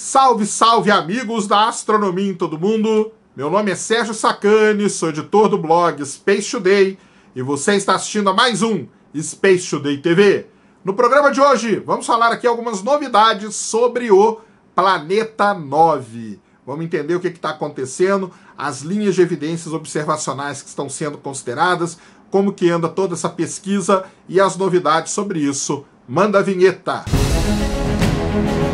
Salve, salve amigos da astronomia em todo mundo! Meu nome é Sérgio Sacani, sou editor do blog Space Today e você está assistindo a mais um Space Today TV. No programa de hoje, vamos falar aqui algumas novidades sobre o Planeta 9. Vamos entender o que está acontecendo, as linhas de evidências observacionais que estão sendo consideradas, como que anda toda essa pesquisa e as novidades sobre isso. Manda a vinheta! Música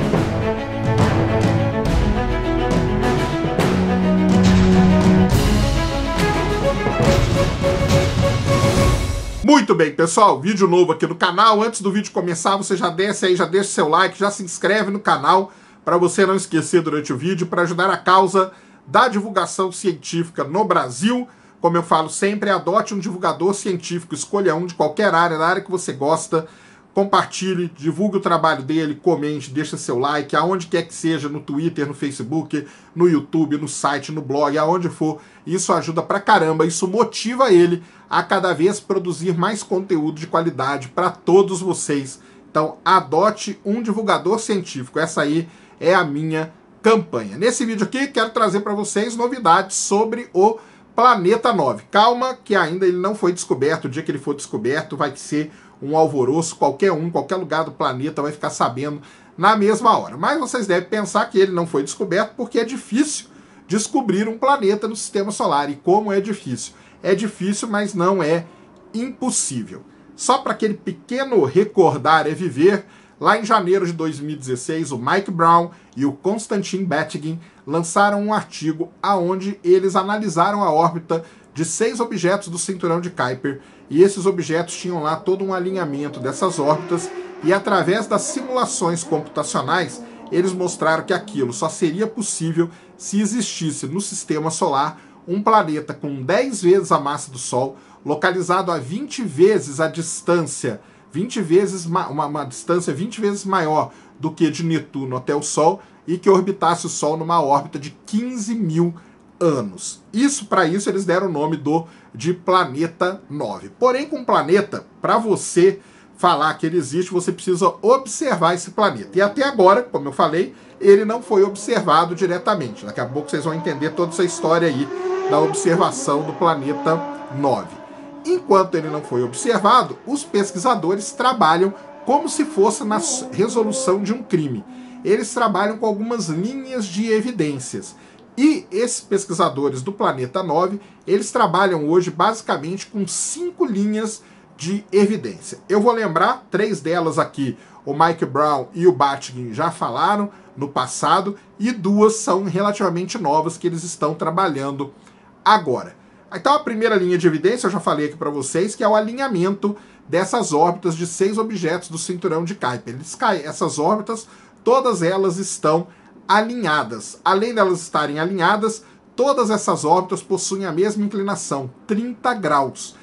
Muito bem, pessoal, vídeo novo aqui no canal. Antes do vídeo começar, você já desce aí, já deixa seu like, já se inscreve no canal para você não esquecer durante o vídeo, para ajudar a causa da divulgação científica no Brasil. Como eu falo sempre, adote um divulgador científico, escolha um de qualquer área, da área que você gosta, compartilhe, divulgue o trabalho dele, comente, deixa seu like, aonde quer que seja, no Twitter, no Facebook, no YouTube, no site, no blog, aonde for. Isso ajuda pra caramba, isso motiva ele a cada vez produzir mais conteúdo de qualidade para todos vocês. Então, adote um divulgador científico. Essa aí é a minha campanha. Nesse vídeo aqui, quero trazer para vocês novidades sobre o Planeta 9. Calma, que ainda ele não foi descoberto. O dia que ele for descoberto, vai ser um alvoroço, qualquer um, qualquer lugar do planeta vai ficar sabendo na mesma hora. Mas vocês devem pensar que ele não foi descoberto porque é difícil descobrir um planeta no sistema solar. E como é difícil? É difícil, mas não é impossível. Só para aquele pequeno recordar é viver, lá em janeiro de 2016, o Mike Brown e o Konstantin Batygin lançaram um artigo aonde eles analisaram a órbita de seis objetos do cinturão de Kuiper, e esses objetos tinham lá todo um alinhamento dessas órbitas, e através das simulações computacionais, eles mostraram que aquilo só seria possível se existisse no sistema solar um planeta com 10 vezes a massa do Sol, localizado a 20 vezes a distância, 20 vezes uma, uma distância 20 vezes maior do que de Netuno até o Sol, e que orbitasse o Sol numa órbita de 15 mil anos. Isso para isso eles deram o nome do de planeta 9. Porém, com planeta, para você falar que ele existe, você precisa observar esse planeta. E até agora, como eu falei, ele não foi observado diretamente. Daqui a pouco vocês vão entender toda essa história aí da observação do planeta 9. Enquanto ele não foi observado, os pesquisadores trabalham como se fosse na resolução de um crime. Eles trabalham com algumas linhas de evidências. E esses pesquisadores do Planeta 9, eles trabalham hoje basicamente com cinco linhas de evidência. Eu vou lembrar três delas aqui. O Mike Brown e o Batgin já falaram no passado e duas são relativamente novas que eles estão trabalhando agora. Então a primeira linha de evidência eu já falei aqui para vocês que é o alinhamento dessas órbitas de seis objetos do cinturão de Kuiper. Eles caem, essas órbitas, todas elas estão alinhadas. Além delas estarem alinhadas, todas essas órbitas possuem a mesma inclinação, 30 graus.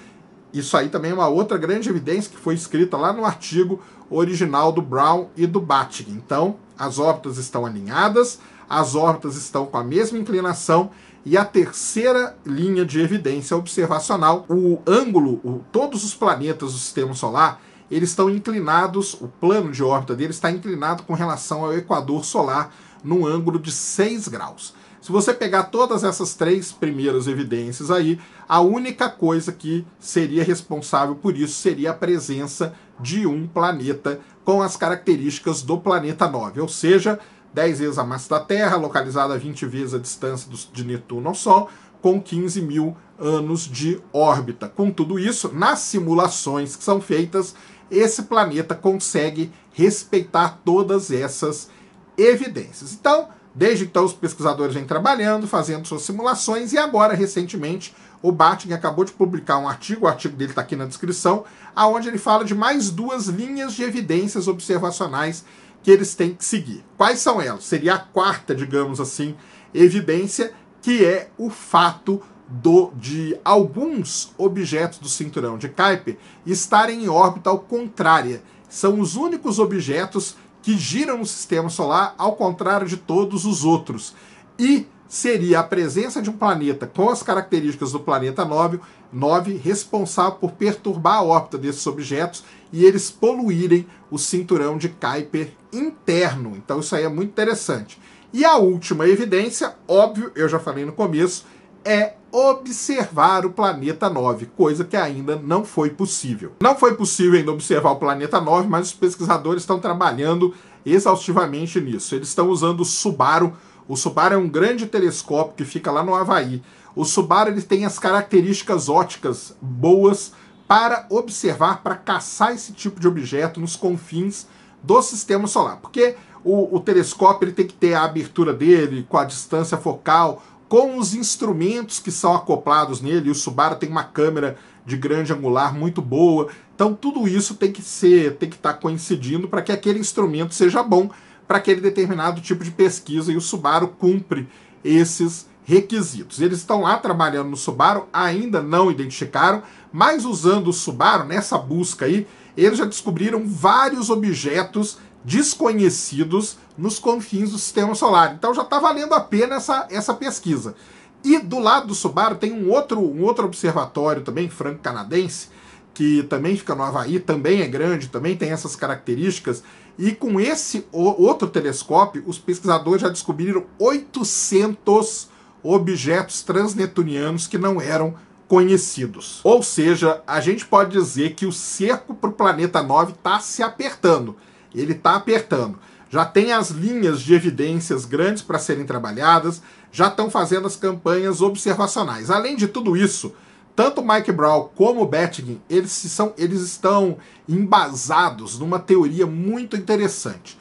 Isso aí também é uma outra grande evidência que foi escrita lá no artigo original do Brown e do Battig. Então, as órbitas estão alinhadas, as órbitas estão com a mesma inclinação e a terceira linha de evidência observacional, o ângulo, o, todos os planetas do sistema solar, eles estão inclinados, o plano de órbita deles está inclinado com relação ao equador solar, num ângulo de 6 graus. Se você pegar todas essas três primeiras evidências aí, a única coisa que seria responsável por isso seria a presença de um planeta com as características do planeta 9, ou seja, 10 vezes a massa da Terra, localizada a 20 vezes a distância de Netuno ao Sol, com 15 mil anos de órbita. Com tudo isso, nas simulações que são feitas, esse planeta consegue respeitar todas essas evidências evidências. Então, desde então, os pesquisadores vêm trabalhando, fazendo suas simulações, e agora, recentemente, o Batting acabou de publicar um artigo, o artigo dele está aqui na descrição, aonde ele fala de mais duas linhas de evidências observacionais que eles têm que seguir. Quais são elas? Seria a quarta, digamos assim, evidência, que é o fato do, de alguns objetos do cinturão de Kuiper estarem em órbita ao contrária. São os únicos objetos que giram no sistema solar, ao contrário de todos os outros. E seria a presença de um planeta com as características do planeta 9, 9 responsável por perturbar a órbita desses objetos e eles poluírem o cinturão de Kuiper interno. Então isso aí é muito interessante. E a última evidência, óbvio, eu já falei no começo, é observar o planeta 9, coisa que ainda não foi possível. Não foi possível ainda observar o planeta 9, mas os pesquisadores estão trabalhando exaustivamente nisso. Eles estão usando o Subaru. O Subaru é um grande telescópio que fica lá no Havaí. O Subaru ele tem as características óticas boas para observar, para caçar esse tipo de objeto nos confins do sistema solar. Porque o, o telescópio ele tem que ter a abertura dele com a distância focal, com os instrumentos que são acoplados nele. O Subaru tem uma câmera de grande angular muito boa. Então tudo isso tem que ser, tem que estar tá coincidindo para que aquele instrumento seja bom para aquele determinado tipo de pesquisa e o Subaru cumpre esses requisitos. Eles estão lá trabalhando no Subaru, ainda não identificaram, mas usando o Subaru nessa busca aí, eles já descobriram vários objetos desconhecidos nos confins do sistema solar. Então já está valendo a pena essa, essa pesquisa. E do lado do Subaru tem um outro, um outro observatório também, franco-canadense, que também fica no Havaí, também é grande, também tem essas características. E com esse outro telescópio, os pesquisadores já descobriram 800 objetos transnetunianos que não eram conhecidos. Ou seja, a gente pode dizer que o cerco para o planeta 9 está se apertando. Ele está apertando. Já tem as linhas de evidências grandes para serem trabalhadas, já estão fazendo as campanhas observacionais. Além de tudo isso, tanto Mike Brown como Bettingen, eles, são, eles estão embasados numa teoria muito interessante.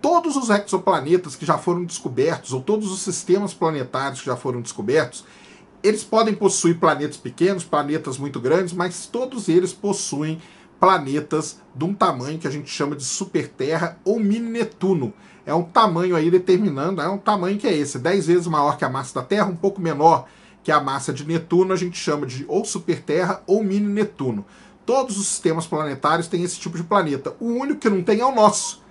Todos os exoplanetas que já foram descobertos, ou todos os sistemas planetários que já foram descobertos, eles podem possuir planetas pequenos, planetas muito grandes, mas todos eles possuem planetas de um tamanho que a gente chama de superterra ou mini Netuno. É um tamanho aí determinando, é um tamanho que é esse, 10 vezes maior que a massa da Terra, um pouco menor que a massa de Netuno, a gente chama de ou superterra ou mini Netuno. Todos os sistemas planetários têm esse tipo de planeta. O único que não tem é o nosso.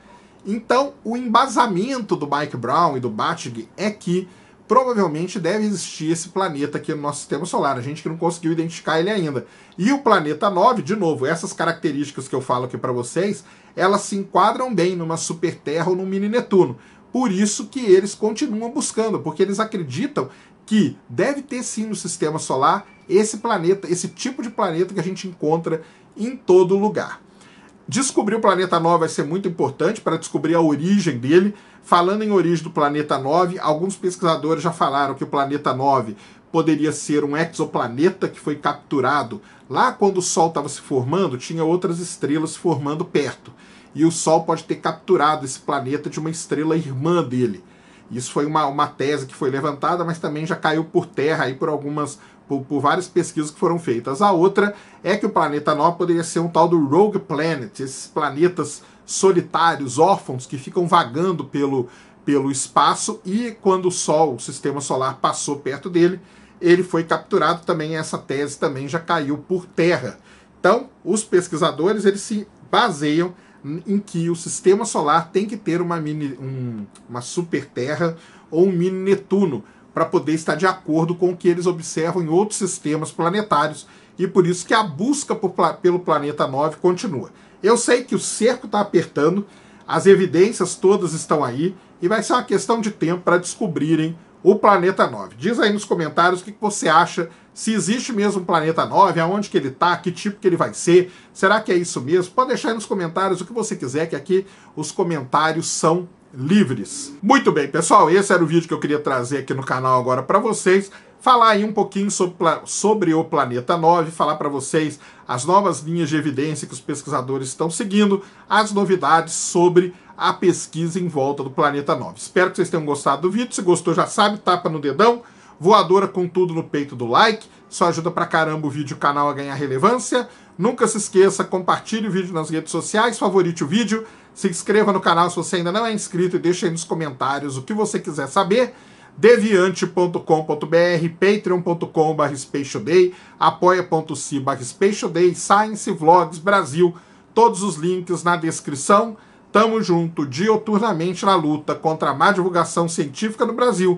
Então, o embasamento do Mike Brown e do Batig é que provavelmente deve existir esse planeta aqui no nosso sistema solar, a gente que não conseguiu identificar ele ainda. E o planeta 9, de novo, essas características que eu falo aqui para vocês, elas se enquadram bem numa super Terra ou num mini Netuno. Por isso que eles continuam buscando, porque eles acreditam que deve ter sim no sistema solar esse planeta, esse tipo de planeta que a gente encontra em todo lugar. Descobrir o planeta 9 vai ser muito importante para descobrir a origem dele. Falando em origem do planeta 9, alguns pesquisadores já falaram que o planeta 9 poderia ser um exoplaneta que foi capturado lá quando o Sol estava se formando, tinha outras estrelas se formando perto. E o Sol pode ter capturado esse planeta de uma estrela irmã dele. Isso foi uma, uma tese que foi levantada, mas também já caiu por terra aí por algumas por, por, várias pesquisas que foram feitas. A outra é que o planeta Nó poderia ser um tal do Rogue Planet, esses planetas solitários, órfãos, que ficam vagando pelo, pelo espaço e quando o Sol, o sistema solar, passou perto dele, ele foi capturado também. Essa tese também já caiu por terra. Então, os pesquisadores eles se baseiam em que o sistema solar tem que ter uma, mini, um, uma super terra ou um mini Netuno para poder estar de acordo com o que eles observam em outros sistemas planetários e por isso que a busca pelo planeta 9 continua. Eu sei que o cerco está apertando, as evidências todas estão aí e vai ser uma questão de tempo para descobrirem o planeta 9. Diz aí nos comentários o que você acha, se existe mesmo um planeta 9, aonde que ele está, que tipo que ele vai ser, será que é isso mesmo? Pode deixar aí nos comentários o que você quiser, que aqui os comentários são livres. Muito bem, pessoal, esse era o vídeo que eu queria trazer aqui no canal agora para vocês. Falar aí um pouquinho sobre, sobre o Planeta 9, falar para vocês as novas linhas de evidência que os pesquisadores estão seguindo, as novidades sobre a pesquisa em volta do Planeta 9. Espero que vocês tenham gostado do vídeo. Se gostou, já sabe, tapa no dedão. Voadora com tudo no peito do like. Isso ajuda pra caramba o vídeo o canal a ganhar relevância. Nunca se esqueça, compartilhe o vídeo nas redes sociais, favorite o vídeo, se inscreva no canal se você ainda não é inscrito e deixe aí nos comentários o que você quiser saber. deviante.com.br, patreon.com.br spacioday, apoia.se science vlogs Brasil, todos os links na descrição. Tamo junto, dioturnamente na luta contra a má divulgação científica no Brasil